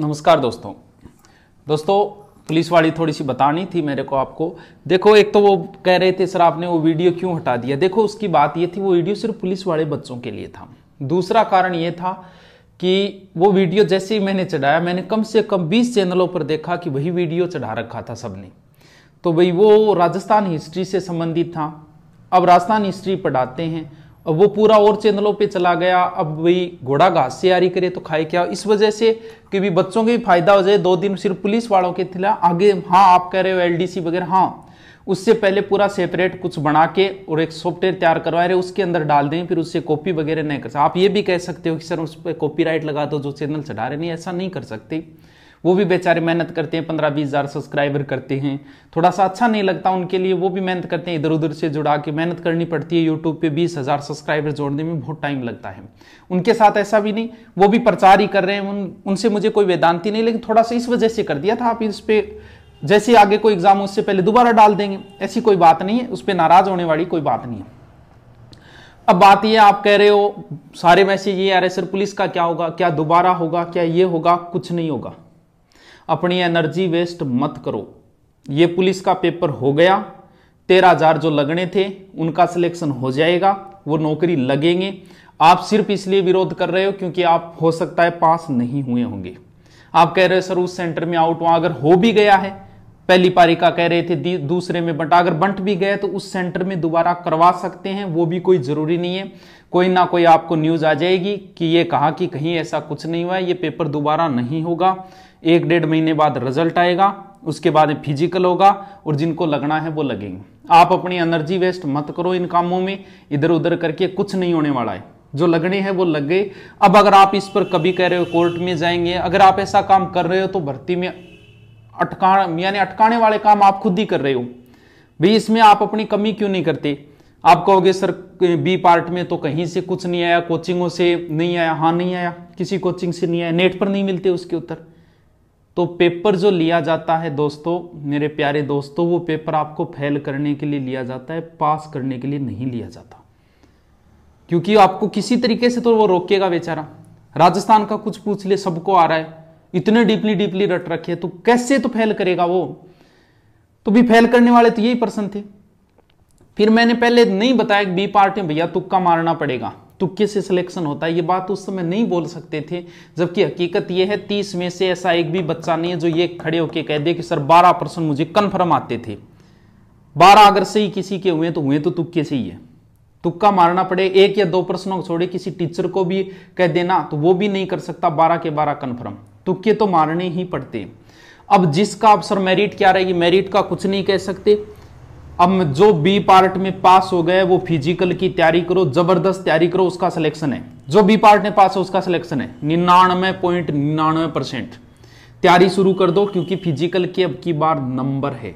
नमस्कार दोस्तों दोस्तों पुलिस वाली थोड़ी सी बतानी थी मेरे को आपको देखो एक तो वो कह रहे थे सर आपने वो वीडियो क्यों हटा दिया देखो उसकी बात ये थी वो वीडियो सिर्फ पुलिस वाले बच्चों के लिए था दूसरा कारण ये था कि वो वीडियो जैसे ही मैंने चढ़ाया मैंने कम से कम 20 चैनलों पर देखा कि वही वीडियो चढ़ा रखा था सबने तो भाई वो राजस्थान हिस्ट्री से संबंधित था अब राजस्थान हिस्ट्री पढ़ाते हैं अब वो पूरा और चैनलों पे चला गया अब वही घोड़ा घास से करे तो खाए क्या इस वजह से कि भी बच्चों के भी फायदा हो जाए दो दिन सिर्फ पुलिस वालों के खिला आगे हाँ आप कह रहे हो एलडीसी वगैरह हाँ उससे पहले पूरा सेपरेट कुछ बना के और एक सॉफ्टवेयर तैयार करवा रहे उसके अंदर डाल दें फिर उससे कॉपी वगैरह नहीं कर सकते आप ये भी कह सकते हो कि सर उस पर कॉपी लगा दो जो चैनल चढ़ा रहे नहीं ऐसा नहीं कर सकते वो भी बेचारे मेहनत करते हैं पंद्रह बीस हज़ार सब्सक्राइबर करते हैं थोड़ा सा अच्छा नहीं लगता उनके लिए वो भी मेहनत करते हैं इधर उधर से जुड़ा के मेहनत करनी पड़ती है यूट्यूब पे बीस हज़ार सब्सक्राइबर जोड़ने में बहुत टाइम लगता है उनके साथ ऐसा भी नहीं वो भी प्रचार ही कर रहे हैं उन उनसे मुझे कोई वेदांति नहीं लेकिन थोड़ा सा इस वजह से कर दिया था आप इस पर जैसे आगे कोई एग्जाम उससे पहले दोबारा डाल देंगे ऐसी कोई बात नहीं है उस पर नाराज़ होने वाली कोई बात नहीं है अब बात ये आप कह रहे हो सारे मैसेज ये आ रहे सर पुलिस का क्या होगा क्या दोबारा होगा क्या ये होगा कुछ नहीं होगा अपनी एनर्जी वेस्ट मत करो ये पुलिस का पेपर हो गया तेरह हजार जो लगने थे उनका सिलेक्शन हो जाएगा वो नौकरी लगेंगे आप सिर्फ इसलिए विरोध कर रहे हो क्योंकि आप हो सकता है पास नहीं हुए होंगे आप कह रहे हो सर उस सेंटर में आउट हुआ अगर हो भी गया है पहली पारी का कह रहे थे दूसरे में बंटा अगर बंट भी गए तो उस सेंटर में दोबारा करवा सकते हैं वो भी कोई ज़रूरी नहीं है कोई ना कोई आपको न्यूज़ आ जाएगी कि ये कहा कि कहीं ऐसा कुछ नहीं हुआ ये पेपर दोबारा नहीं होगा एक डेढ़ महीने बाद रिजल्ट आएगा उसके बाद फिजिकल होगा और जिनको लगना है वो लगेंगे आप अपनी एनर्जी वेस्ट मत करो इन कामों में इधर उधर करके कुछ नहीं होने वाला है जो लगने हैं वो लग गए अब अगर आप इस पर कभी कह रहे हो कोर्ट में जाएंगे अगर आप ऐसा काम कर रहे हो तो भर्ती में अटका यानी अटकाने वाले काम आप खुद ही कर रहे हो भाई इसमें आप अपनी कमी क्यों नहीं करते आप कहोगे सर बी पार्ट में तो कहीं से कुछ नहीं आया कोचिंगों से नहीं आया हाँ नहीं आया किसी कोचिंग से नहीं आया नेट पर नहीं मिलते उसके उत्तर तो पेपर जो लिया जाता है दोस्तों मेरे प्यारे दोस्तों वो पेपर आपको फेल करने के लिए लिया जाता है पास करने के लिए नहीं लिया जाता क्योंकि आपको किसी तरीके से तो वो रोकेगा बेचारा राजस्थान का कुछ पूछ ले सबको आ रहा है इतने डीपली डीपली रट रखे तो कैसे तो फेल करेगा वो तो भी फेल करने वाले तो यही पर्सन थे फिर मैंने पहले नहीं बताया बी पार्ट में भैया तुक्का मारना पड़ेगा तो किस सिलेक्शन होता है ये बात उस समय नहीं बोल सकते थे जबकि हकीकत ये है तीस में से ऐसा एक भी बच्चा नहीं है जो ये खड़े होके कह दे कि सर बारह परसेंट मुझे कन्फर्म आते थे बारह अगर सही किसी के हुए तो हुए तो तुक्के से ही है तुक्का मारना पड़े एक या दो प्रश्नों को छोड़े किसी टीचर को भी कह देना तो वो भी नहीं कर सकता बारह के बारह कन्फर्म तुक्के तो मारने ही पड़ते अब जिसका अवसर मेरिट क्या रहेगी मेरिट का कुछ नहीं कह सकते अब जो बी पार्ट में पास हो गए वो फिजिकल की तैयारी करो जबरदस्त तैयारी करो उसका सिलेक्शन है जो बी पार्ट में पास है उसका सिलेक्शन है निन्यानवे पॉइंट निन्यानवे परसेंट तैयारी शुरू कर दो क्योंकि फिजिकल की अब की बार नंबर है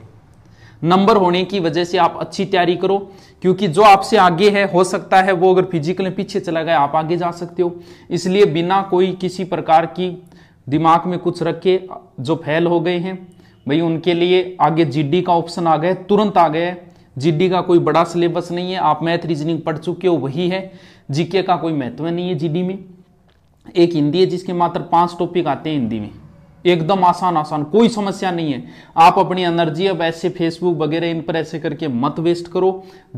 नंबर होने की वजह से आप अच्छी तैयारी करो क्योंकि जो आपसे आगे है हो सकता है वो अगर फिजिकल में पीछे चला गया आप आगे जा सकते हो इसलिए बिना कोई किसी प्रकार की दिमाग में कुछ रखे जो फैल हो गए हैं भाई उनके लिए आगे जीडी का ऑप्शन आ गया तुरंत आ गया जीडी का कोई बड़ा सिलेबस नहीं है आप मैथ रीजनिंग पढ़ चुके हो वही है जीके का कोई महत्व नहीं है जीडी में एक हिंदी है जिसके मात्र पांच टॉपिक आते हैं हिंदी में एकदम आसान आसान कोई समस्या नहीं है आप अपनी एनर्जी अब ऐसे फेसबुक वगैरह इन पर ऐसे करके मत वेस्ट करो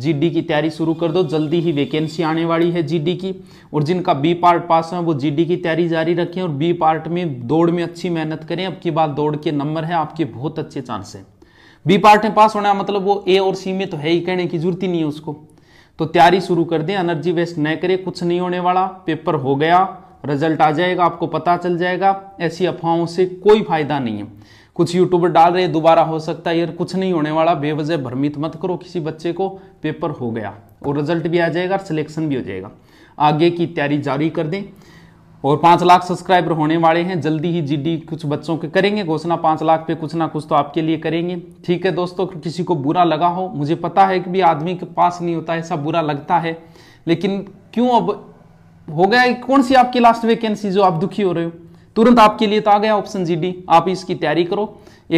जीडी की तैयारी शुरू कर दो जल्दी ही वैकेंसी आने वाली है जीडी की और जिनका बी पार्ट पास है वो जीडी की तैयारी जारी रखें और बी पार्ट में दौड़ में अच्छी मेहनत करें अब की बात दौड़ के नंबर है आपके बहुत अच्छे चांस है बी पार्ट में पास होना मतलब वो ए और सी में तो है ही कहने की जरूरत ही नहीं है उसको तो तैयारी शुरू कर दें एनर्जी वेस्ट न करें कुछ नहीं होने वाला पेपर हो गया रिजल्ट आ जाएगा आपको पता चल जाएगा ऐसी अफवाहों से कोई फायदा नहीं है कुछ यूट्यूबर डाल रहे दोबारा हो सकता है यार कुछ नहीं होने वाला बेवजह भ्रमित मत करो किसी बच्चे को पेपर हो गया और रिजल्ट भी आ जाएगा और सिलेक्शन भी हो जाएगा आगे की तैयारी जारी कर दें और पाँच लाख सब्सक्राइबर होने वाले हैं जल्दी ही जीडी कुछ बच्चों के करेंगे घोषणा पाँच लाख पे कुछ ना कुछ तो आपके लिए करेंगे ठीक है दोस्तों किसी को बुरा लगा हो मुझे पता है कि भी आदमी के पास नहीं होता ऐसा बुरा लगता है लेकिन क्यों अब हो गया कौन सी आपकी लास्ट वैकेंसी जो आप दुखी हो रहे हो तुरंत आपके लिए तो आ गया ऑप्शन जीडी आप इसकी तैयारी करो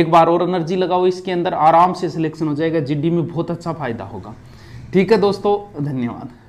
एक बार और एनर्जी लगाओ इसके अंदर आराम से सिलेक्शन हो जाएगा जीडी में बहुत अच्छा फायदा होगा ठीक है दोस्तों धन्यवाद